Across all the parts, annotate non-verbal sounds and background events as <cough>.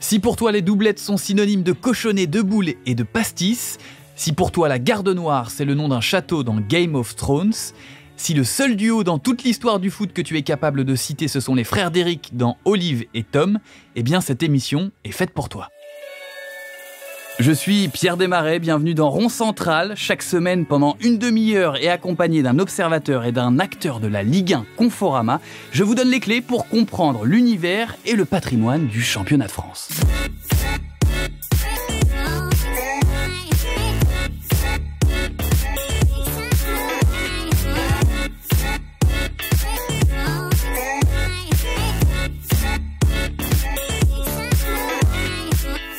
Si pour toi les doublettes sont synonymes de cochonnet, de boules et de pastis, si pour toi la Garde Noire c'est le nom d'un château dans Game of Thrones, si le seul duo dans toute l'histoire du foot que tu es capable de citer ce sont les frères d'Eric dans Olive et Tom, eh bien cette émission est faite pour toi. Je suis Pierre Desmarais, bienvenue dans Rond Central. Chaque semaine, pendant une demi-heure et accompagné d'un observateur et d'un acteur de la Ligue 1 Conforama, je vous donne les clés pour comprendre l'univers et le patrimoine du championnat de France.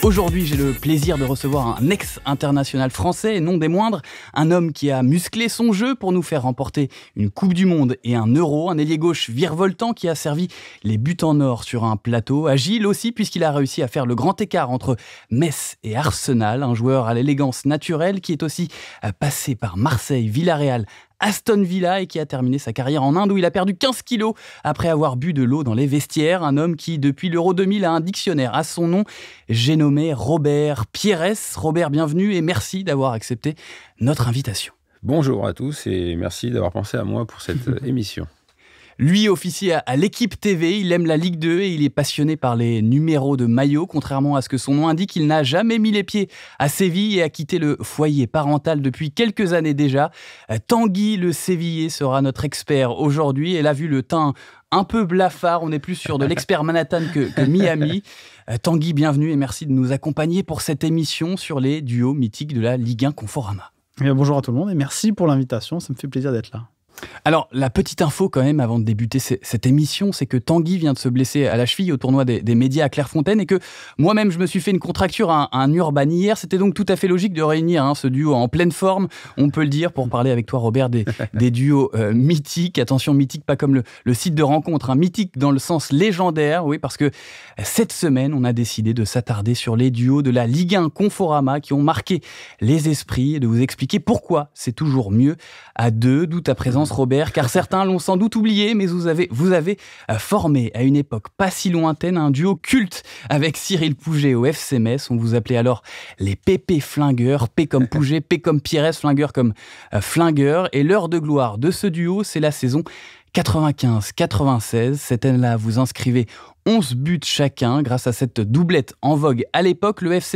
Aujourd'hui, j'ai le plaisir de recevoir un ex-international français, et non des moindres, un homme qui a musclé son jeu pour nous faire remporter une Coupe du Monde et un Euro, un ailier gauche virevoltant qui a servi les buts en or sur un plateau, agile aussi puisqu'il a réussi à faire le grand écart entre Metz et Arsenal, un joueur à l'élégance naturelle qui est aussi euh, passé par Marseille, Villarreal, Aston Villa et qui a terminé sa carrière en Inde où il a perdu 15 kilos après avoir bu de l'eau dans les vestiaires. Un homme qui, depuis l'Euro 2000, a un dictionnaire à son nom. J'ai nommé Robert Pierres. Robert, bienvenue et merci d'avoir accepté notre invitation. Bonjour à tous et merci d'avoir pensé à moi pour cette <laughs> émission. Lui, officier à, l'équipe TV, il aime la Ligue 2 et il est passionné par les numéros de maillot. Contrairement à ce que son nom indique, il n'a jamais mis les pieds à Séville et a quitté le foyer parental depuis quelques années déjà. Euh, Tanguy le Sévillé sera notre expert aujourd'hui. Elle a vu le teint un peu blafard. On est plus sûr de l'expert <laughs> Manhattan que, que Miami. Euh, Tanguy, bienvenue et merci de nous accompagner pour cette émission sur les duos mythiques de la Ligue 1 Conforama. Eh bonjour à tout le monde et merci pour l'invitation. Ça me fait plaisir d'être là. Alors, la petite info quand même avant de débuter cette émission, c'est que Tanguy vient de se blesser à la cheville au tournoi des, médias à Clairefontaine et que moi-même je me suis fait une contracture à un, urban hier. C'était donc tout à fait logique de réunir hein, ce duo en pleine forme, on peut le dire, pour parler avec toi Robert des, <laughs> duos euh, mythiques. Attention, mythique pas comme le, site de rencontre, hein. mythique dans le sens légendaire, oui, parce que cette semaine on a décidé de s'attarder sur les duos de la Ligue 1 Conforama qui ont marqué les esprits et de vous expliquer pourquoi c'est toujours mieux à deux, d'où à présent Robert, car certains l'ont sans doute oublié, mais vous avez, euh, formé à une époque pas si lointaine un duo culte avec Cyril Pouget au FC Metz. On vous appelait alors les PP Flingueurs, P comme Pouget, P comme Pires, Flingueur comme euh, Flingueur. Et l'heure de gloire de ce duo, c'est la saison 95-96. Cette année-là, vous inscrivez 11 buts chacun. Grâce à cette doublette en vogue à l'époque, le FC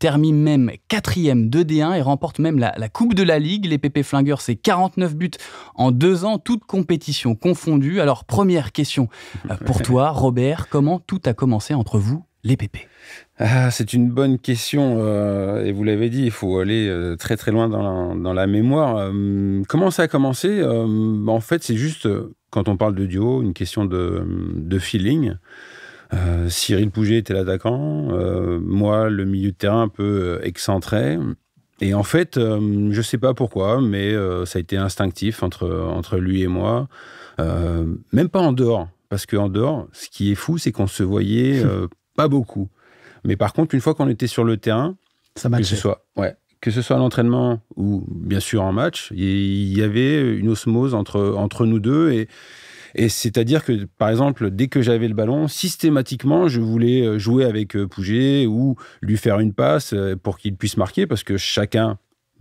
termine même quatrième de D1 et remporte même la, Coupe de la Ligue. Les PP Flingueurs, c'est 49 buts en deux ans, toutes compétitions confondues. Alors, première question euh, pour <laughs> toi, Robert, comment tout a commencé entre vous les pépés ah, C'est une bonne question. Euh, et vous l'avez dit, il faut aller euh, très très loin dans la, mémoire. Euh, comment ça a commencé En fait, c'est juste, quand on parle de duo, une question de, feeling. Cyril Pouget était l'attaquant, moi le milieu de terrain un peu excentré. Et en fait, je ne sais pas pourquoi, mais ça a été instinctif entre, entre lui et moi. même pas en dehors. Parce qu'en dehors, ce qui est fou, c'est qu'on se voyait <laughs> pas beaucoup. Mais par contre, une fois qu'on était sur le terrain, que ce soit, ouais, que ce soit à l'entraînement ou bien sûr en match, il y avait une osmose entre, entre nous deux et, et c'est-à-dire que, par exemple, dès que j'avais le ballon, systématiquement, je voulais euh, jouer avec euh, Pouget ou lui faire une passe euh, pour qu'il puisse marquer, parce que chacun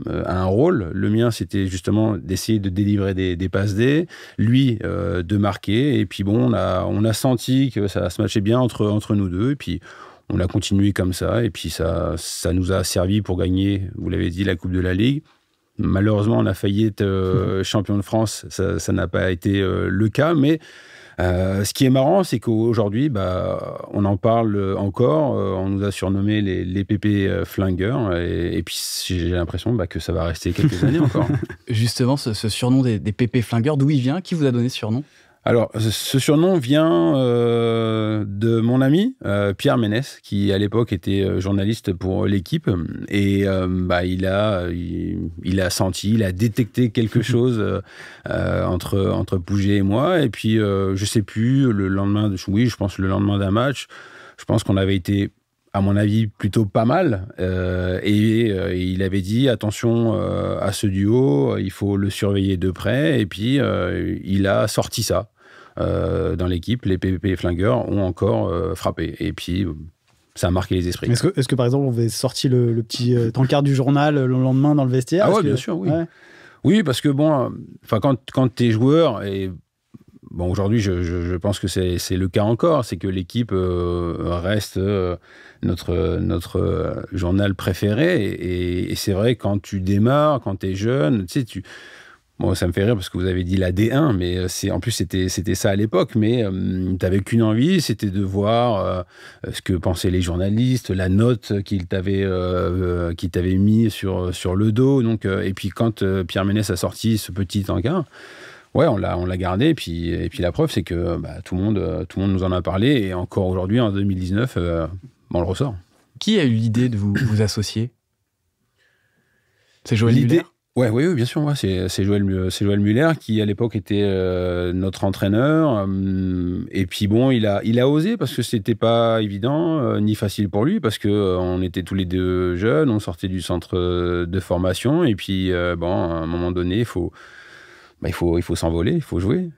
euh, un rôle. Le mien, c'était justement d'essayer de délivrer des, passes dés lui euh, de marquer. Et puis bon, on a, on a senti que ça se matchait bien entre, entre nous deux. Et puis on a continué comme ça. Et puis ça, ça nous a servi pour gagner, vous l'avez dit, la Coupe de la Ligue. Malheureusement, on a failli être euh, <laughs> champion de France. Ça n'a pas été le cas, mais euh, ce qui est marrant, c'est qu'aujourd'hui, bah, on en parle encore. Euh, on nous a surnommés les, les pépés euh, flingueurs. Et, puis, j'ai l'impression bah, que ça va rester quelques <laughs> années encore. Justement, ce, surnom des, des pépés flingueurs, d'où il vient Qui vous a donné ce surnom alors, ce surnom vient euh, de mon ami euh, Pierre Ménès, qui à l'époque était euh, journaliste pour l'équipe. Et bah, il, a, senti, il a détecté quelque <laughs> chose entre, entre Pouget et moi. Et puis, je sais plus, le lendemain, de, oui, je pense le lendemain d'un match, je pense qu'on avait été à mon avis, plutôt pas mal. et, il avait dit attention à ce duo, il faut le surveiller de près. Et puis, il a sorti ça. Euh, dans l'équipe, les PVP flingueurs ont encore euh, frappé. Et puis, euh, ça a marqué les esprits. Est-ce que, est que, par exemple, on avait sorti le, le petit encart du journal le lendemain dans le vestiaire Ah ouais, bien sûr, oui. Oui, parce que bon, enfin, quand, quand tu es joueur, et bon, aujourd'hui, je, pense que c'est le cas encore, c'est que l'équipe reste notre, notre journal préféré. Et, et c'est vrai, quand tu démarres, quand tu es jeune, tu sais, tu ça me fait rire parce que vous avez dit la D1, mais euh, en plus c'était ça à l'époque. Mais euh, tu n'avais qu'une envie, c'était de voir euh, ce que pensaient les journalistes, la note qu'ils t'avaient mis sur sur le dos. Donc et puis quand Pierre Ménès a sorti ce petit encart. Ouais, on l'a, gardé. Et puis, et puis la preuve, c'est que bah, tout, le monde, tout le monde nous en a parlé. Et encore aujourd'hui, en 2019, on le ressort. Qui a eu l'idée de vous, vous associer C'est Joël L'idée, Ouais, oui, bien sûr. C'est Joël, Joël Muller qui, à l'époque, était euh, notre entraîneur. Hum, et puis bon, il a, il a osé parce que c'était pas évident euh, ni facile pour lui parce que euh, on était tous les deux jeunes, on sortait du centre de formation et puis bon, à un moment donné, il faut, bah, il faut, il faut s'envoler, il faut jouer.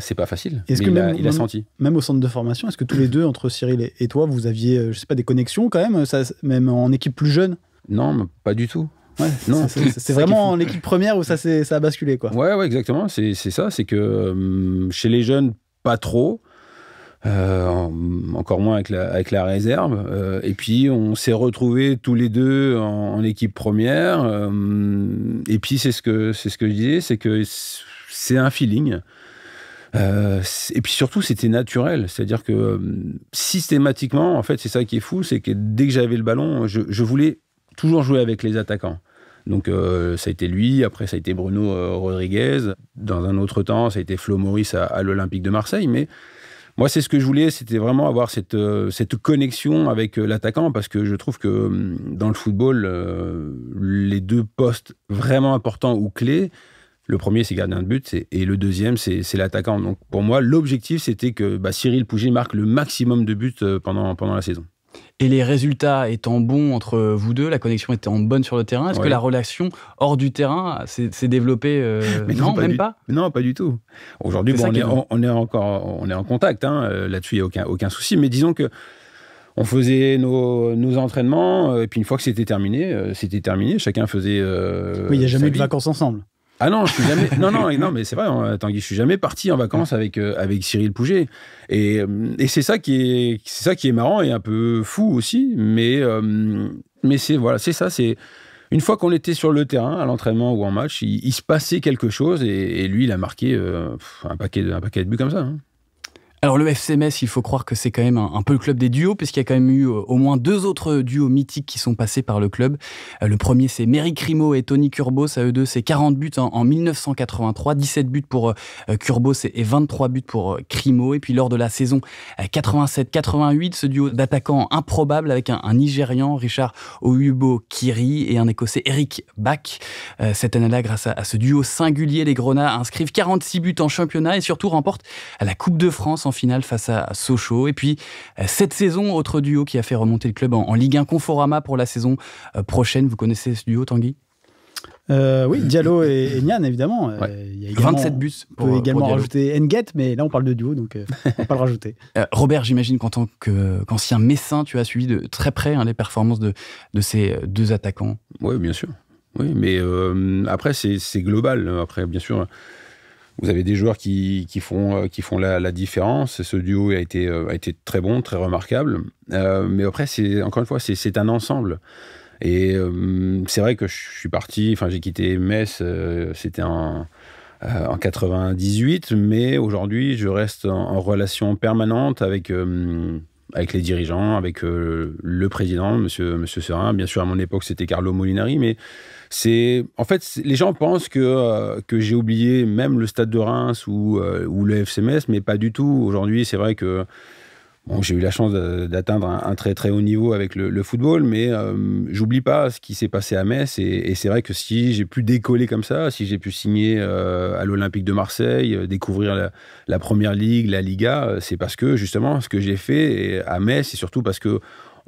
c'est pas facile. il, a, senti Même au centre de formation, est-ce que tous les deux, entre Cyril et toi, vous aviez, je sais pas, des connexions quand même, ça, même en équipe plus jeune non, pas du tout non, c'est vraiment en équipe première où ça, ça a basculé. Quoi. Ouais, ouais, exactement. C'est ça. C'est que hum, chez les jeunes, pas trop. Euh, encore moins avec la, avec la réserve. Euh, et puis, on s'est retrouvés tous les deux en, équipe première. Euh, et puis, c'est ce, que, ce que je disais c'est que c'est un feeling. et puis surtout, c'était naturel. C'est-à-dire que hum, systématiquement, en fait, c'est ça qui est fou, c'est que dès que j'avais le ballon, je, je, voulais toujours jouer avec les attaquants. Donc euh, ça a été lui, après ça a été Bruno euh, Rodriguez. Dans un autre temps, ça a été Flo Maurice à, l'Olympique de Marseille. Mais moi, c'est ce que je voulais, c'était vraiment avoir cette, euh, cette connexion avec l'attaquant, parce que je trouve que hum, dans le football, les deux postes vraiment importants ou clés, le premier, c'est gardien de but, et le deuxième, c'est l'attaquant. Donc pour moi, l'objectif, c'était que bah, Cyril Pouget marque le maximum de buts pendant, pendant la saison et les résultats étant bons entre vous deux, la connexion était en bonne sur le terrain, est-ce que la relation hors du terrain s'est développée euh, <laughs> Non, même pas Non, pas du tout. Aujourd'hui, on, est, encore on est en contact, hein, euh, là-dessus, il n'y a aucun, aucun souci, mais disons que on faisait nos, entraînements, euh, et puis une fois que c'était terminé, c'était terminé, chacun faisait... oui, il n'y a jamais eu de vacances ensemble ah non, je <laughs> non, non, mais c'est vrai, hein, je suis jamais parti en vacances avec, euh, avec Cyril Pouget. Euh, et, c'est ça qui est, ça qui est marrant et un peu fou aussi. Mais, euh, mais c'est voilà, c'est ça. C'est une fois qu'on était sur le terrain, à l'entraînement ou en match, il, se passait quelque chose et, lui, il a marqué un paquet, de, paquet de buts comme ça. Hein. Alors le FCMS, il faut croire que c'est quand même un, peu le club des duos, puisqu'il y a quand même eu euh, au moins deux autres duos mythiques qui sont passés par le club. Euh, le premier, c'est Mary Crimo et Tony Curbos. À eux deux, c'est 40 buts en, 1983, 17 buts pour Kurbos euh, et, 23 buts pour Crimo. Et puis lors de la saison 87-88, ce duo d'attaquants improbable avec un, Nigérian, Richard Oyubo Kiri, et un Écossais, Eric Bach. cette année-là, grâce à, à ce duo singulier, les Grenats inscrivent 46 buts en championnat et surtout remportent la Coupe de France en finale face à Sochaux. Et puis, euh, cette saison, autre duo qui a fait remonter le club en, Ligue 1 Conforama pour la saison euh, prochaine. Vous connaissez ce duo, Tanguy euh, oui, Diallo et, <laughs> Nian, évidemment. il 27 bus. On peut également rajouter Nget, mais là, on parle de duo, donc <laughs> on ne va pas le rajouter. Robert, j'imagine qu'en tant qu'ancien messin, tu as suivi de très près hein, les performances de, de, ces deux attaquants. Oui, bien sûr. Oui, mais après, c'est global. Hein. Après, bien sûr, vous avez des joueurs qui, qui font, euh, qui font la, différence. Ce duo a été, euh, a été très bon, très remarquable. Euh, mais après, c'est encore une fois, c'est un ensemble. Et c'est vrai que je suis parti, enfin j'ai quitté Metz, c'était en, en 98, mais aujourd'hui je reste en relation permanente avec avec les dirigeants, avec euh, le président, monsieur, monsieur Serin. Bien sûr, à mon époque, c'était Carlo Molinari, mais c'est. En fait, les gens pensent que, euh, que j'ai oublié même le stade de Reims ou, euh, ou le FCMS, mais pas du tout. Aujourd'hui, c'est vrai que j'ai eu la chance d'atteindre un, très très haut niveau avec le, football, mais je euh, j'oublie pas ce qui s'est passé à Metz. Et, c'est vrai que si j'ai pu décoller comme ça, si j'ai pu signer euh, à l'Olympique de Marseille, euh, découvrir la, première ligue, la Liga, c'est parce que justement ce que j'ai fait à Metz, et surtout parce que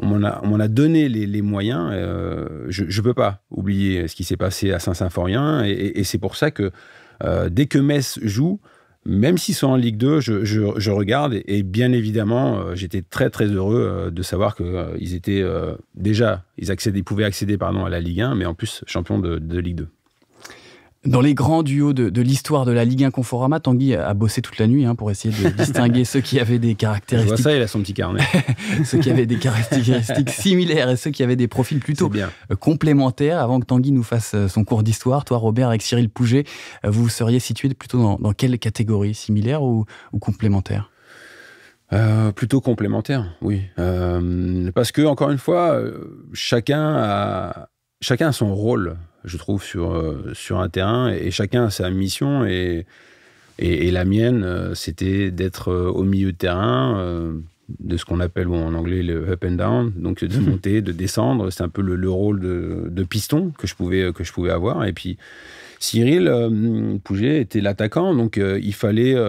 on m'en a, donné les, moyens. je ne peux pas oublier ce qui s'est passé à Saint-Symphorien, et c'est pour ça que dès que Metz joue, même s'ils sont en Ligue 2, je, je, regarde et, bien évidemment, euh, j'étais très très heureux euh, de savoir qu'ils euh, étaient déjà, ils, pouvaient accéder pardon, à la Ligue 1, mais en plus champion de, de Ligue 2. Dans les grands duos de, l'histoire de la Ligue 1 Conforama, Tanguy a, bossé toute la nuit hein, pour essayer de <laughs> distinguer ceux qui avaient des caractéristiques. ça, il a son petit carnet. <laughs> ceux qui avaient des caractéristiques <laughs> similaires et ceux qui avaient des profils plutôt euh, complémentaires. Avant que Tanguy nous fasse euh, son cours d'histoire, toi, Robert, avec Cyril Pouget, euh, vous seriez situé plutôt dans, quelle catégorie Similaire ou, complémentaires complémentaire plutôt complémentaire, oui. parce que, encore une fois, chacun a, chacun a son rôle je trouve, sur, euh, sur un terrain. Et chacun a sa mission. Et, et, la mienne, euh, c'était d'être euh, au milieu de terrain, de ce qu'on appelle bon, en anglais le up and down, donc de <laughs> monter, de descendre. C'est un peu le, rôle de, de, piston que je, pouvais, que je pouvais avoir. Et puis. Cyril Pouget était l'attaquant, donc il fallait. On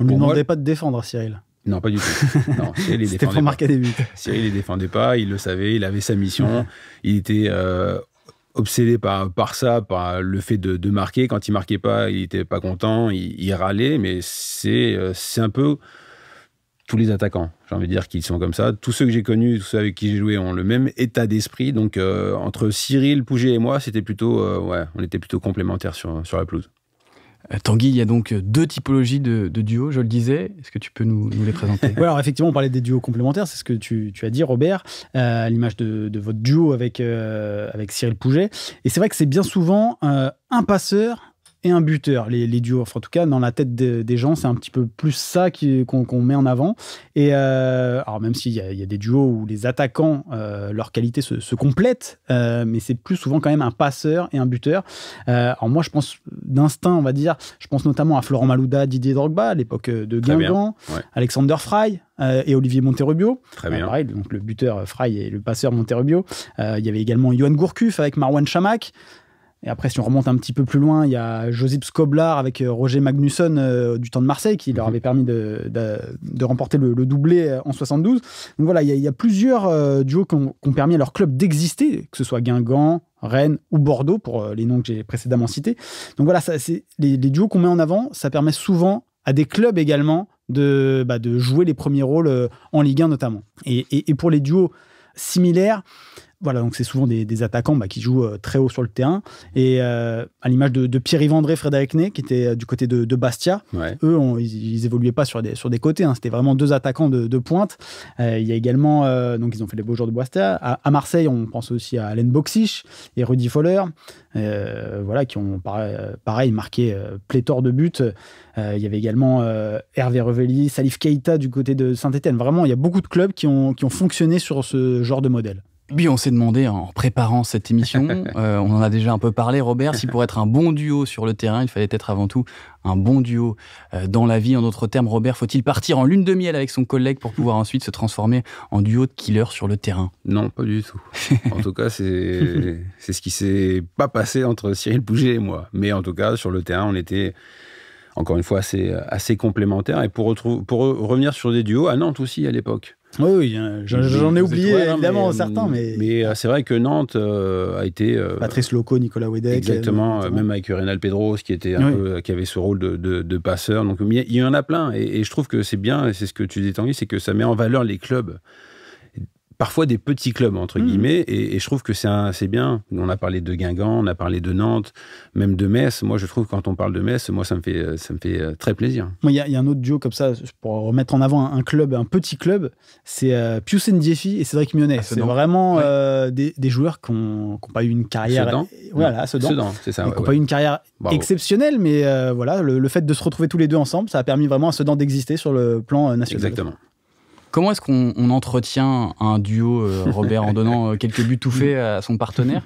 ne lui demandait pas de défendre, Cyril. Non, pas du tout. <laughs> il C'était pour marqué des buts. Cyril, il défendait pas, il le savait, il avait sa mission. <laughs> Il était obsédé par, par ça, par le fait de, marquer. Quand il marquait pas, il était pas content, il, râlait, mais c'est euh, c'est un peu tous les attaquants, j'ai envie de dire, qu'ils sont comme ça. Tous ceux que j'ai connus, tous ceux avec qui j'ai joué ont le même état d'esprit. Donc, euh, entre Cyril, Pouget et moi, c'était plutôt, euh, ouais, on était plutôt complémentaires sur, sur la pelouse. Euh, Tanguy, il y a donc euh, deux typologies de, duos, je le disais. Est-ce que tu peux nous, les présenter Oui, alors effectivement, on parlait des duos complémentaires, c'est ce que tu, as dit, Robert, euh, à l'image de, votre duo avec, avec Cyril Pouget. Et c'est vrai que c'est bien souvent un passeur un buteur, les, duos. en tout cas, dans la tête des gens, c'est un petit peu plus ça qu'on met en avant. Et euh, alors, même s'il y, a des duos où les attaquants, euh, leur qualité se, se complète, euh, mais c'est plus souvent quand même un passeur et un buteur. Euh, alors, moi, je pense d'instinct, on va dire, je pense notamment à Florent Malouda, Didier Drogba, à l'époque de Guingamp, Alexander Fry, et Olivier Monterubio. Très bien. donc le buteur Fry et le passeur Monterubio. il y avait également Johan Gourcuff avec Marwan Chamak. Et après, si on remonte un petit peu plus loin, il y a Josip Skoblar avec euh, Roger Magnusson euh, du temps de Marseille qui leur mhm. avait permis de, remporter le, doublé euh, en 72. Donc voilà, il y a, plusieurs duos qui ont, permis à leur club d'exister, que ce soit Guingamp, Rennes ou Bordeaux, pour les noms que j'ai précédemment cités. Donc voilà, ça, les, les duos qu'on met en avant, ça permet souvent à des clubs également de, bah, de jouer les premiers rôles en Ligue 1 notamment. Et, et pour les duos similaires, voilà, donc c'est souvent des, attaquants bah, qui jouent euh, très haut sur le terrain. Et euh, à l'image de, Pierre-Yves André, Frédéric Ney, qui était euh, du côté de, Bastia, eux, ils, n'évoluaient évoluaient pas sur des, côtés. Hein. C'était vraiment deux attaquants de, pointe. il y a également, donc ils ont fait les beaux jours de Bastia. À, Marseille, on pense aussi à Alain Boxich et Rudy Foller, voilà, qui ont pareil, marqué pléthore de buts. il y avait également Hervé Revelli, Salif Keita du côté de Saint-Etienne. Vraiment, il y a beaucoup de clubs qui ont, qui ont fonctionné sur ce genre de modèle. Oui, on s'est demandé en préparant cette émission, <laughs> euh, on en a déjà un peu parlé, Robert, si pour être un bon duo sur le terrain, il fallait être avant tout un bon duo euh, dans la vie. En d'autres termes, Robert, faut-il partir en lune de miel avec son collègue pour pouvoir ensuite se transformer en duo de killer sur le terrain Non, pas du tout. en tout cas, <laughs> c'est ce qui s'est pas passé entre Cyril Pouget et moi. Mais en tout cas, sur le terrain, on était encore une fois assez, euh, complémentaires. Et pour revenir sur des duos, à Nantes aussi à l'époque. Oui, hein, j'en ai oublié évidemment euh, certains, mais. Euh, c'est vrai que Nantes euh, a été. Patrice Loco, Nicolas Wedek. Exactement, même avec Renal Pedros qui, était qui avait ce rôle de, passeur. Donc il y, en a plein. Et, et je trouve que c'est bien, et c'est ce que tu dis, Tanguy, c'est que ça met en valeur les clubs parfois des petits clubs, entre mmh. guillemets, et, je trouve que c'est bien. On a parlé de Guingamp, on a parlé de Nantes, même de Metz. Moi, je trouve que quand on parle de Metz, moi, ça me fait, ça me fait euh, très plaisir. Il y, a, un autre duo comme ça, pour remettre en avant un, club, un petit club, c'est euh, Pius Ndiefi et Cédric Mionnet. c'est vraiment euh, des, joueurs qui n'ont pas eu une carrière... Voilà, pas une carrière exceptionnelle, mais voilà, le, le, fait de se retrouver tous les deux ensemble, ça a permis vraiment à Sedan d'exister sur le plan national. Exactement. Comment est-ce qu'on entretient un duo, euh, <laughs> Robert, en donnant euh, quelques buts tout faits à son partenaire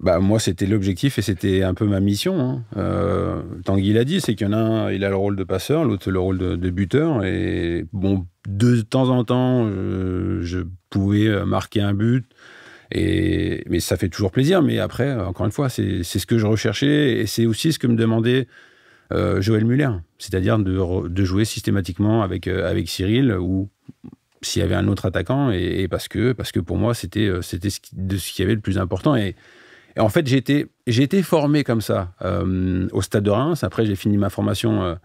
bah, moi, c'était l'objectif et c'était un peu ma mission. Tant hein. qu'il euh, Tanguy l'a dit, c'est qu'il y en a un, il a le rôle de passeur, l'autre le rôle de, buteur. Et bon, de temps en temps, je pouvais marquer un but. Et, mais ça fait toujours plaisir. Mais après, encore une fois, c'est ce que je recherchais et c'est aussi ce que me demandait Joël Muller, c'est-à-dire de, de, jouer systématiquement avec, avec Cyril ou s'il y avait un autre attaquant et, parce que parce que pour moi c'était euh, c'était ce de ce qu'il y avait le plus important et, en fait j'ai été formé comme ça euh, au stade de Reims après j'ai fini ma formation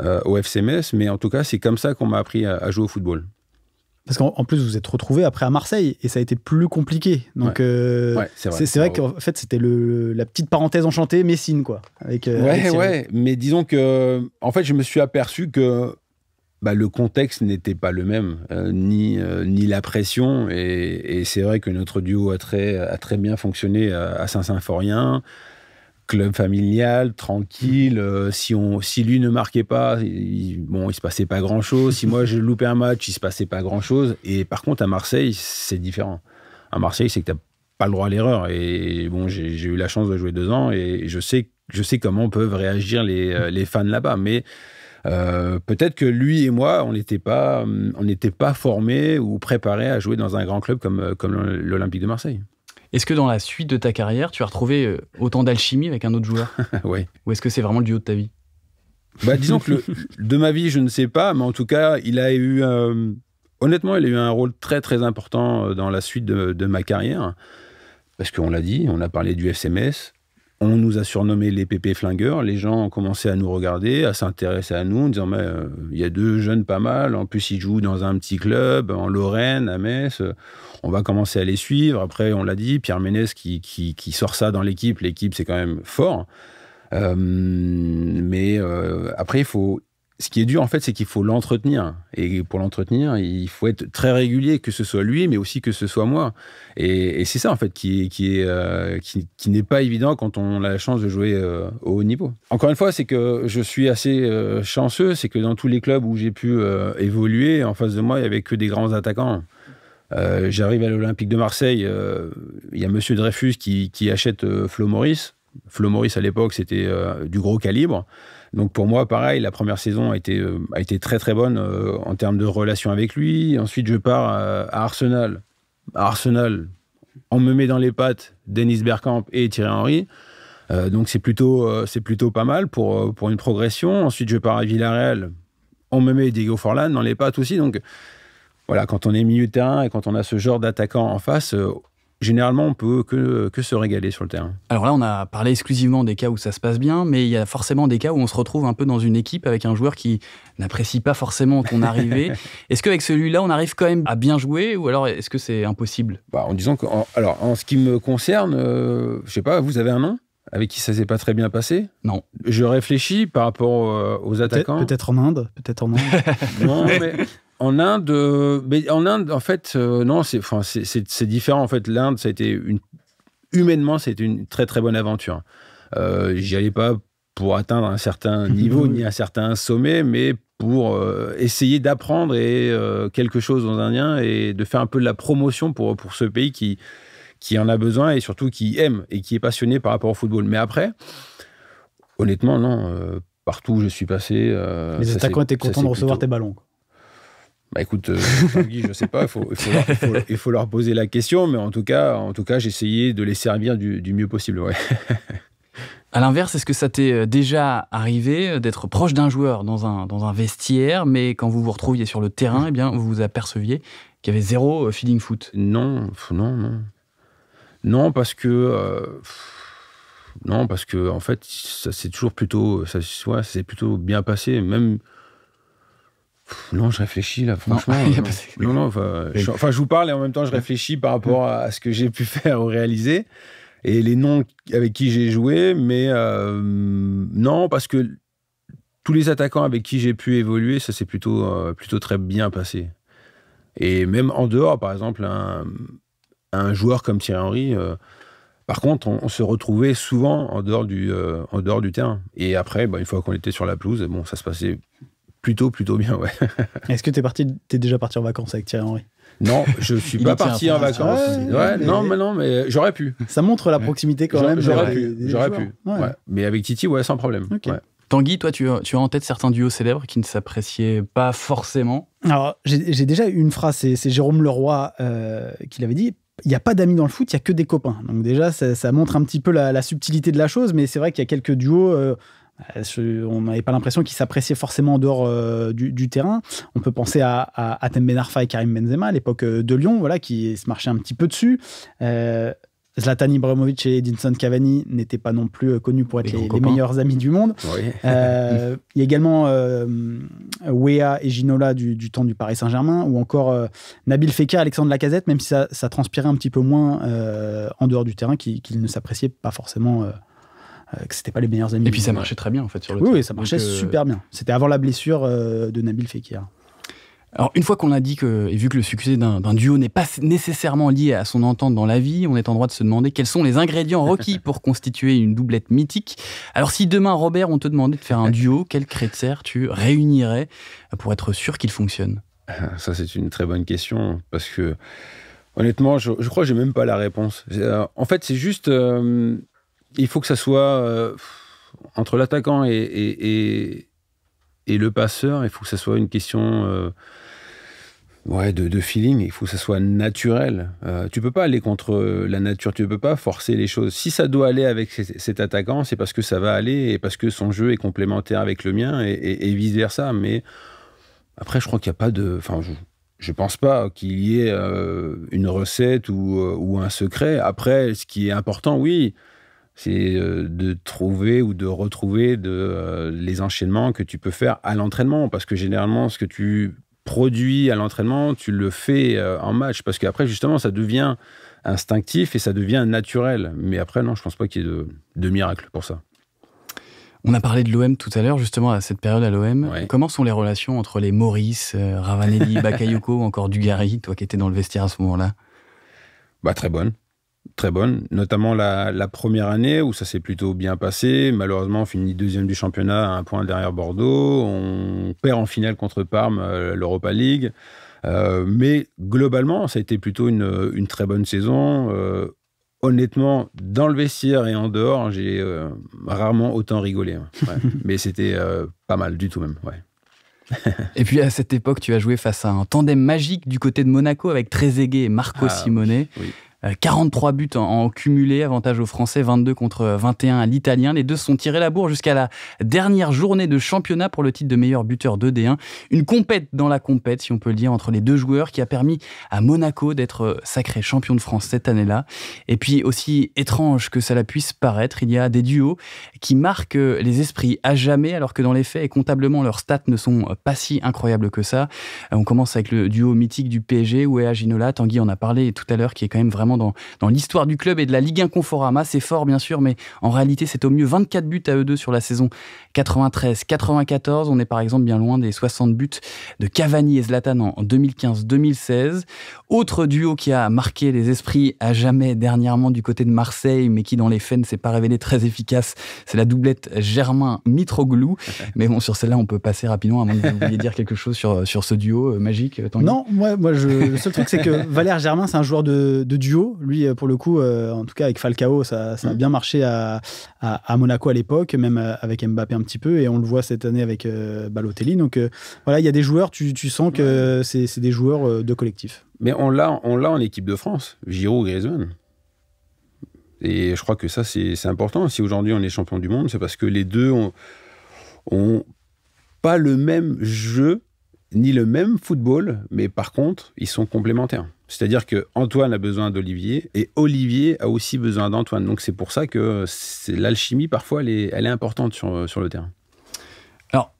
euh, au FCMS mais en tout cas c'est comme ça qu'on m'a appris à, jouer au football parce qu'en plus, vous êtes retrouvé après à Marseille et ça a été plus compliqué. Donc, c'est vrai, ah qu'en fait, c'était la petite parenthèse enchantée Messine, quoi. ouais, ouais. Mais disons que, en fait, je me suis aperçu que bah, le contexte n'était pas le même, euh, ni, euh, ni la pression. Et, c'est vrai que notre duo a très, a très bien fonctionné euh, à, Saint-Symphorien. Club familial, tranquille. si, on, si lui ne marquait pas, il, bon, il se passait pas grand chose. Si moi je loupais un match, il se passait pas grand chose. Et par contre, à Marseille, c'est différent. À Marseille, c'est que tu n'as pas le droit à l'erreur. Et bon, j'ai eu la chance de jouer deux ans et je sais, je sais comment peuvent réagir les, les fans là-bas. Mais euh, peut-être que lui et moi, on n'était pas, hum, on n'était pas formés ou préparés à jouer dans un grand club euh, comme, l'Olympique de Marseille. Est-ce que dans la suite de ta carrière, tu as retrouvé euh, autant d'alchimie avec un autre joueur <laughs> Oui. Ou est-ce que c'est vraiment le duo de ta vie bah, disons que de ma vie, je ne sais pas, mais en tout cas, il a eu. honnêtement, il a eu un rôle très très important dans la suite de, ma carrière. Parce qu'on l'a dit, on a parlé du SMS. On nous a surnommé les PP flingueurs. Les gens ont commencé à nous regarder, à s'intéresser à nous, en disant, mais euh, il y a deux jeunes pas mal. En plus, ils jouent dans un petit club, en Lorraine, à Metz. On va commencer à les suivre. Après, on l'a dit, Pierre Ménès qui, qui, sort ça dans l'équipe. L'équipe, c'est quand même fort. Euh, mais euh, après, il faut, ce qui est dur, en fait, c'est qu'il faut l'entretenir. Et pour l'entretenir, il faut être très régulier, que ce soit lui, mais aussi que ce soit moi. Et, c'est ça, en fait, euh, qui, n'est pas évident quand on a la chance de jouer euh, au haut niveau. Encore une fois, c'est que je suis assez euh, chanceux, c'est que dans tous les clubs où j'ai pu évoluer, en face de moi, il n'y avait que des grands attaquants. J'arrive à l'Olympique de Marseille, il y a Monsieur Dreyfus qui, achète Flo Maurice. Flo Maurice à l'époque, c'était euh, du gros calibre. Donc pour moi, pareil, la première saison a été, euh, a été très très bonne euh, en termes de relation avec lui. Ensuite, je pars à Arsenal. À Arsenal, on me met dans les pattes Dennis Bergkamp et Thierry Henry. donc c'est plutôt, c'est plutôt pas mal pour, pour une progression. Ensuite, je pars à Villarreal. On me met Diego Forlan dans les pattes aussi. Donc voilà, quand on est milieu de terrain et quand on a ce genre d'attaquant en face, généralement, on peut que, se régaler sur le terrain. Alors là, on a parlé exclusivement des cas où ça se passe bien, mais il y a forcément des cas où on se retrouve un peu dans une équipe avec un joueur qui n'apprécie pas forcément ton <laughs> arrivée. est-ce qu'avec celui-là, on arrive quand même à bien jouer ou alors est-ce que c'est impossible bah, En disant que, alors, en ce qui me concerne, euh, je sais pas, vous avez un nom avec qui ça s'est pas très bien passé Non. Je réfléchis par rapport euh, aux attaquants. Peut-être en Inde, peut-être en Inde. <laughs> <laughs> non, mais en Inde, euh, mais en Inde, en fait, euh, non, c'est, c'est, différent. En fait, l'Inde, ça a été humainement, c'était une très très bonne aventure. Euh, j'y allais pas pour atteindre un certain <laughs> niveau ni un certain sommet, mais pour essayer d'apprendre et quelque chose aux Indiens et de faire un peu de la promotion pour, pour ce pays qui, qui en a besoin et surtout qui aime et qui est passionné par rapport au football. Mais après, honnêtement, non, partout où je suis passé. Les attaquants étaient contents de recevoir tes ballons. Bah écoute, euh, <laughs> je sais pas, il, faut leur, poser la question, mais en tout cas, en tout cas, j'essayais de les servir du, mieux possible. Ouais. <laughs> À l'inverse, est-ce que ça t'est euh, déjà arrivé euh, d'être proche d'un joueur dans un, dans un vestiaire, mais quand vous vous retrouviez sur le terrain, eh bien, vous vous aperceviez qu'il y avait zéro feeling foot Non, non, non. Non, parce que. non, parce que, en fait, ça s'est toujours plutôt. Ça, ça plutôt bien passé. Même non, je réfléchis là, franchement. <laughs> Non, non, enfin, je, vous parle et en même temps, je réfléchis par rapport à ce que j'ai pu <laughs> faire ou réaliser et les noms avec qui j'ai joué, mais euh, non, parce que tous les attaquants avec qui j'ai pu évoluer, ça s'est plutôt, euh, plutôt très bien passé. Et même en dehors, par exemple, un, joueur comme Thierry Henry, euh, par contre, on, se retrouvait souvent en dehors du, en dehors du terrain. Et après, bah, une fois qu'on était sur la pelouse, bon, ça se passait Plutôt, plutôt bien, ouais. <laughs> Est-ce que tu es, parti, es déjà parti en vacances avec Thierry Henry non, je suis pas parti en vacances. Non, mais non, mais j'aurais pu. Ça montre la proximité quand même. J'aurais pu, j'aurais pu. Mais avec Titi, ouais, sans problème. Tanguy, toi, tu, as en tête certains duos célèbres qui ne s'appréciaient pas forcément. Alors, j'ai déjà eu une phrase, c'est Jérôme Leroy euh, qui l'avait dit. Il n'y a pas d'amis dans le foot, il y a que des copains. Donc déjà, ça, montre un petit peu la, subtilité de la chose, mais c'est vrai qu'il y a quelques duos. Euh, euh, on n'avait pas l'impression qu'ils s'appréciaient forcément en dehors euh, du, terrain. On peut penser à, à, à ben et Karim Benzema à l'époque euh, de Lyon, voilà, qui se marchaient un petit peu dessus. Zlatan Ibrahimovic et Edinson Cavani n'étaient pas non plus connus pour être les, meilleurs amis du monde. il y a également Wea et Ginola du, temps du Paris Saint-Germain, ou encore Nabil Fekir, Alexandre Lacazette, même si ça, transpirait un petit peu moins en dehors du terrain, qu'ils ne s'appréciaient pas forcément euh, que c'était pas les meilleurs amis. Et puis ça marchait très bien en fait sur le Oui, oui ça marchait euh, super bien. C'était avant la blessure euh, de Nabil Fekir. Alors, une fois qu'on a dit que, et vu que le succès d'un duo n'est pas nécessairement lié à son entente dans la vie, on est en droit de se demander quels sont les ingrédients <laughs> requis pour constituer une doublette mythique. Alors, si demain, Robert, on te demandait de faire un duo, quels critères tu réunirais pour être sûr qu'il fonctionne <laughs> Ça, c'est une très bonne question parce que, honnêtement, je, crois que j'ai même pas la réponse. En fait, c'est juste il faut que ça soit euh, entre l'attaquant et, le passeur, il faut que ça soit une question euh, ouais, de, feeling, il faut que ça soit naturel. Tu euh, tu peux pas aller contre la nature, tu peux pas forcer les choses. Si ça doit aller avec cet attaquant, c'est parce que ça va aller et parce que son jeu est complémentaire avec le mien et, vice-versa. Mais après, je crois qu'il a pas de... Enfin, je, pense pas qu'il y ait une recette ou, un secret. Après, ce qui est important, oui, c'est euh, de trouver ou de retrouver euh, les enchaînements que tu peux faire à l'entraînement. Parce que généralement, ce que tu produis à l'entraînement, tu le fais euh, en match. Parce qu'après, justement, ça devient instinctif et ça devient naturel. Mais après, non, je pense pas qu'il y ait de, miracle pour ça. On a parlé de l'OM tout à l'heure, justement, à cette période à l'OM. Comment sont les relations entre les Maurice, Ravanelli, <laughs> Bakayoko, encore Dugarry, toi qui étais dans le vestiaire à ce moment-là bah, Très bonne très bonne, notamment la, première année où ça s'est plutôt bien passé. Malheureusement, on finit deuxième du championnat à un point derrière Bordeaux. On perd en finale contre Parme euh, l'Europa League. Euh, mais globalement, ça a été plutôt une, très bonne saison. Euh, honnêtement, dans le vestiaire et en dehors, j'ai rarement autant rigolé. Hein. <laughs> mais c'était pas mal du tout même. <laughs> et puis à cette époque, tu as joué face à un tandem magique du côté de Monaco avec Trezeguet et Marco ah, Simonet. Oui. 43 euh, buts en, cumulé, avantage aux Français 22 contre 21 euh, à l'Italien. Les deux sont tirés la bourre jusqu'à la dernière journée de championnat pour le titre de meilleur buteur 2D1. Une compète dans la compète, si on peut le dire, entre les deux joueurs qui a permis à Monaco d'être euh, sacré champion de France cette année-là. Et puis aussi étrange que ça la puisse paraître, il y a des duos qui marquent les esprits à jamais, alors que dans les faits et comptablement leurs stats ne sont pas si incroyables que ça. On commence avec le duo mythique du PSG, où Ginola, Tanguy en a parlé tout à l'heure, qui est quand même vraiment dans, l'histoire du club et de la Ligue 1 Conforama. C'est fort, bien sûr, mais en réalité, c'est au mieux 24 buts à eux deux sur la saison 93-94. On est par exemple bien loin des 60 buts de Cavani et Zlatan en 2015-2016. Autre duo qui a marqué les esprits à jamais dernièrement du côté de Marseille, mais qui dans les faits ne s'est pas révélé très efficace, c'est la doublette Germain-Mitroglou. <laughs> mais bon, sur celle-là, on peut passer rapidement, à moins que vous vouliez dire quelque chose sur, sur ce duo euh, magique. Euh, non, moi, moi je, le seul truc, c'est que <laughs> Valère Germain, c'est un joueur de duo lui, euh, pour le coup, euh, en tout cas avec Falcao, ça, a mm. bien marché à, Monaco à l'époque, même euh, avec Mbappé un petit peu, et on le voit cette année avec Balotelli. Donc voilà, il y a des joueurs, tu, sens que c'est, des joueurs de collectif. Mais on l'a, on l'a en équipe de France, Giroud, Griezmann. Et je crois que ça, c'est, important. Si aujourd'hui on est champion du monde, c'est parce que les deux ont, ont pas le même jeu ni le même football, mais par contre, ils sont complémentaires. C'est-à-dire que Antoine a besoin d'Olivier et Olivier a aussi besoin d'Antoine. Donc c'est pour ça que l'alchimie, parfois, elle est, importante sur, euh, sur le terrain. Alors,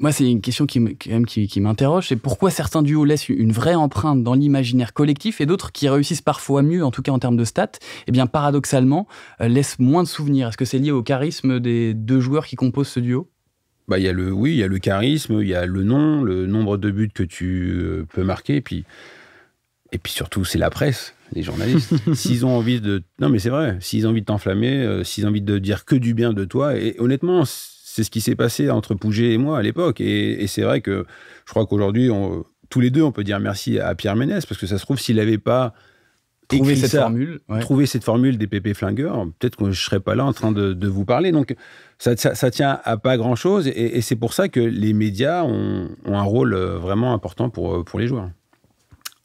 moi, c'est une question qui, qui, m'interroge, c'est pourquoi certains duos laissent une vraie empreinte dans l'imaginaire collectif et d'autres qui réussissent parfois mieux, en tout cas en termes de stats, et eh bien paradoxalement, euh, laissent moins de souvenirs. Est-ce que c'est lié au charisme des deux joueurs qui composent ce duo bah, y a le, Oui, il y a le charisme, il y a le nom, le nombre de buts que tu euh, peux marquer, puis et puis surtout, c'est la presse, les journalistes. <laughs> s'ils ont envie de. Non, mais c'est vrai, s'ils ont envie de t'enflammer, euh, s'ils ont envie de dire que du bien de toi. Et honnêtement, c'est ce qui s'est passé entre Pouget et moi à l'époque. Et, c'est vrai que je crois qu'aujourd'hui, tous les deux, on peut dire merci à Pierre Ménès, parce que ça se trouve, s'il n'avait pas. trouvé cette, formule, cette formule des pépés flingueurs, peut-être que je ne serais pas là en train de, vous parler. Donc, ça, ça, tient à pas grand-chose et, c'est pour ça que les médias ont, ont, un rôle euh, vraiment important pour, euh, pour les joueurs.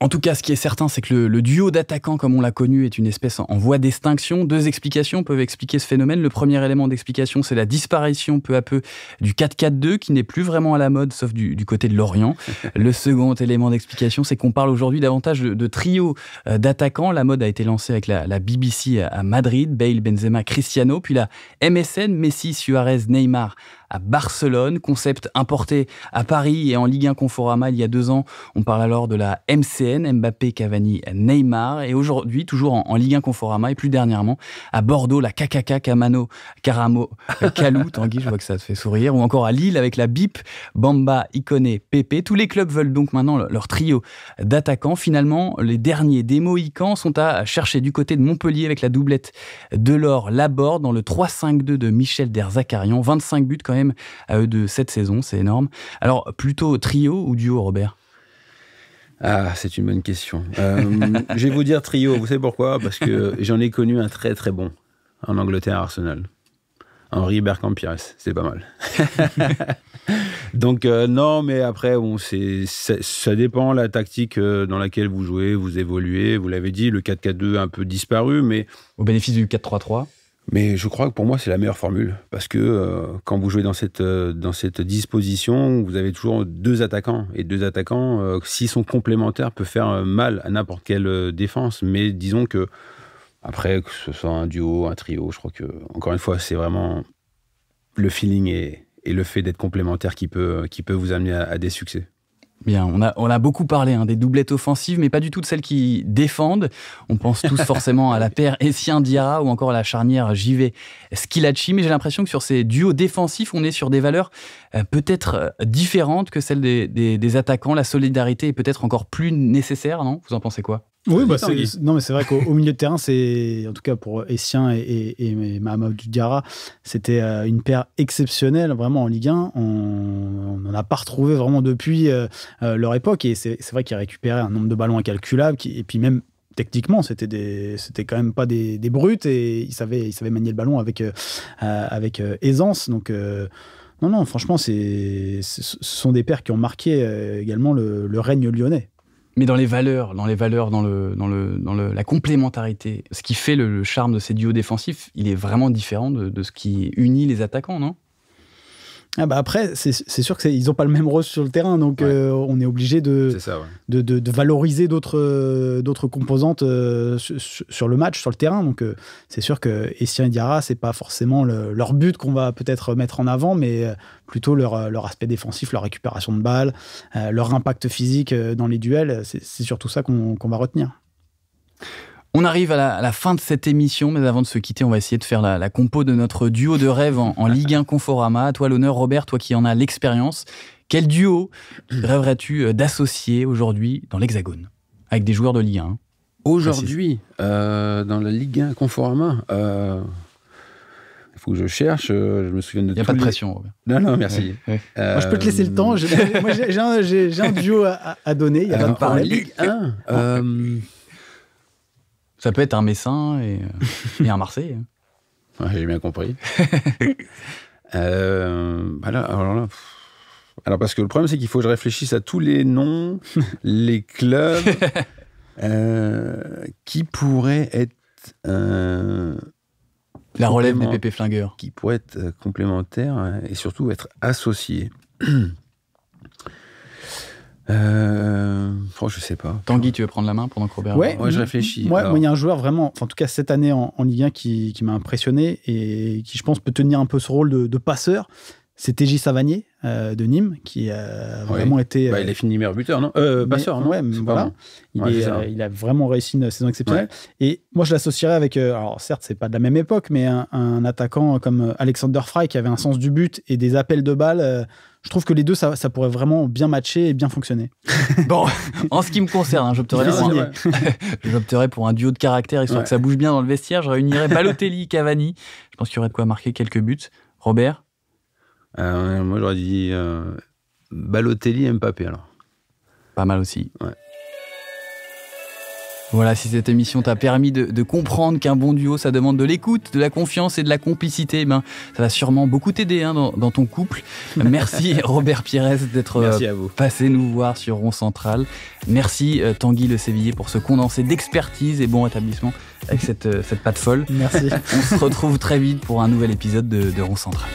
En tout cas, ce qui est certain, c'est que le, duo d'attaquants, comme on l'a connu, est une espèce en, voie d'extinction. Deux explications peuvent expliquer ce phénomène. Le premier élément d'explication, c'est la disparition peu à peu du 4-4-2, qui n'est plus vraiment à la mode, sauf du, côté de l'Orient. <laughs> le second élément d'explication, c'est qu'on parle aujourd'hui davantage de, trio euh, d'attaquants. La mode a été lancée avec la, BBC à, à Madrid, Bale, Benzema, Cristiano, puis la MSN, Messi, Suarez, Neymar à Barcelone, concept importé à Paris et en Ligue 1 Conforama il y a deux ans. On parle alors de la MCN, Mbappé, Cavani, Neymar. Et aujourd'hui, toujours en, Ligue 1 Conforama et plus dernièrement à Bordeaux, la KKK, Camano, Caramo, Calou, euh, <laughs> Tanguy, je vois que ça te fait sourire, ou encore à Lille avec la BIP, Bamba, Iconé, Pépé. Tous les clubs veulent donc maintenant leur trio d'attaquants. Finalement, les derniers des Mohicans sont à chercher du côté de Montpellier avec la doublette de l'or Laborde dans le 3-5-2 de Michel Derzakarian. 25 buts quand même à eux de cette saison, c'est énorme. Alors, plutôt trio ou duo, Robert ah, c'est une bonne question. Euh, <laughs> je vais vous dire trio, vous savez pourquoi Parce que j'en ai connu un très très bon en Angleterre Arsenal. Henri Bergkamp-Pires, c'est pas mal. <laughs> Donc euh, non, mais après, ça dépend la tactique euh, dans laquelle vous jouez, vous évoluez. Vous l'avez dit, le 4-4-2 un peu disparu, mais... Au bénéfice du 4-3-3 mais je crois que pour moi, c'est la meilleure formule. Parce que euh, quand vous jouez dans cette, euh, dans cette disposition, vous avez toujours deux attaquants. Et deux attaquants, euh, s'ils sont complémentaires, peuvent faire mal à n'importe quelle défense. Mais disons que, après, que ce soit un duo, un trio, je crois que, encore une fois, c'est vraiment le feeling et, le fait d'être complémentaire qui peut, qui peut vous amener à des succès. Bien, on a, on a beaucoup parlé hein, des doublettes offensives, mais pas du tout de celles qui défendent. On pense tous <laughs> forcément à la paire Essien-Diarra ou encore à la charnière jv Skilachi. mais j'ai l'impression que sur ces duos défensifs, on est sur des valeurs euh, peut-être euh, différentes que celles des attaquants. La solidarité est peut-être encore plus nécessaire, non Vous en pensez quoi oui, bah, c'est, non, mais c'est vrai qu'au milieu de terrain, c'est en tout cas pour Essien et, et, et Diarra, c'était euh, une paire exceptionnelle vraiment en Ligue 1. On n'en a pas retrouvé vraiment depuis euh, euh, leur époque et c'est, vrai qu'ils récupéraient un nombre de ballons incalculable et puis même techniquement, c'était des, c'était quand même pas des, brutes et ils savaient, manier le ballon avec, avec aisance. Donc non, non, franchement, c'est, ce sont des paires qui ont marqué également le règne lyonnais mais dans les valeurs, dans les valeurs, dans le, dans le, dans le, la complémentarité, ce qui fait le, charme de ces duos défensifs, il est vraiment différent de ce qui unit les attaquants, non ah bah après, c'est sûr qu'ils n'ont pas le même rôle sur le terrain, donc euh, on est obligé de, de, valoriser d'autres euh, composantes euh, sur, le match, sur le terrain. Donc c'est sûr que Essien et Diarra, c'est pas forcément leur but qu'on va peut-être mettre en avant, mais plutôt leur, aspect défensif, leur récupération de balles, leur impact physique dans les duels. C'est surtout ça qu'on va retenir. On arrive à la, fin de cette émission, mais avant de se quitter, on va essayer de faire la, compo de notre duo de rêve en, Ligue 1 Conforama. À toi l'honneur, Robert, toi qui en as l'expérience. Quel duo rêverais-tu euh, d'associer aujourd'hui dans l'Hexagone avec des joueurs de Ligue 1 Aujourd'hui, euh, dans la Ligue 1 Conforama, euh, il faut que je cherche. Je me souviens de. Il n'y a pas de pression. Robert. Non, non, merci. Moi, je peux te laisser le temps. J'ai un, duo à, donner. Il y a pas de en Ligue 1, ça peut être un Messin et, euh, un Marseille. <laughs> J'ai bien compris. <laughs> Euh, alors parce que le problème, c'est qu'il faut que je réfléchisse à tous les noms, <laughs> les clubs euh, qui pourraient être. la relève des pépés flingueurs. Qui pourraient être complémentaires et surtout être associés. <clears throat> Euh, oh, je sais pas. Tanguy, tu veux prendre la main pendant que Ouais, Moi, oh, je réfléchis. il y a un joueur vraiment, en tout cas cette année en, Ligue 1, qui, m'a impressionné et qui, je pense, peut tenir un peu ce rôle de, de passeur. C'est TJ Savanier, euh, de Nîmes, qui a vraiment été. Bah, euh, il a fini meilleur buteur, non euh, voilà. Euh, il, a vraiment réussi une saison exceptionnelle. Et moi, je l'associerais avec. alors, certes, c'est pas de la même époque, mais un, attaquant comme Alexander Fry, qui avait un sens du but et des appels de balles. je trouve que les deux, ça, pourrait vraiment bien matcher et bien fonctionner. <laughs> bon, en ce qui me concerne, hein, <laughs> j'opterais pour, un... duo de caractère, histoire que ça bouge bien dans le vestiaire. Je réunirais Balotelli, Cavani. Je pense qu'il y aurait de quoi marquer quelques buts. Robert euh, moi, j'aurais dit euh, Balotelli Mbappé, alors. Pas mal aussi. Voilà, si cette émission t'a permis de, comprendre qu'un bon duo, ça demande de l'écoute, de la confiance et de la complicité, eh ben, ça va sûrement beaucoup t'aider hein, dans, ton couple. Merci <laughs> Robert Pires d'être euh, passé nous voir sur Rond Central. Merci Tanguy Le Sévillé pour ce condensé d'expertise et bon rétablissement avec cette, patte folle. Merci. On se retrouve très vite pour un nouvel épisode de, de Rond Central.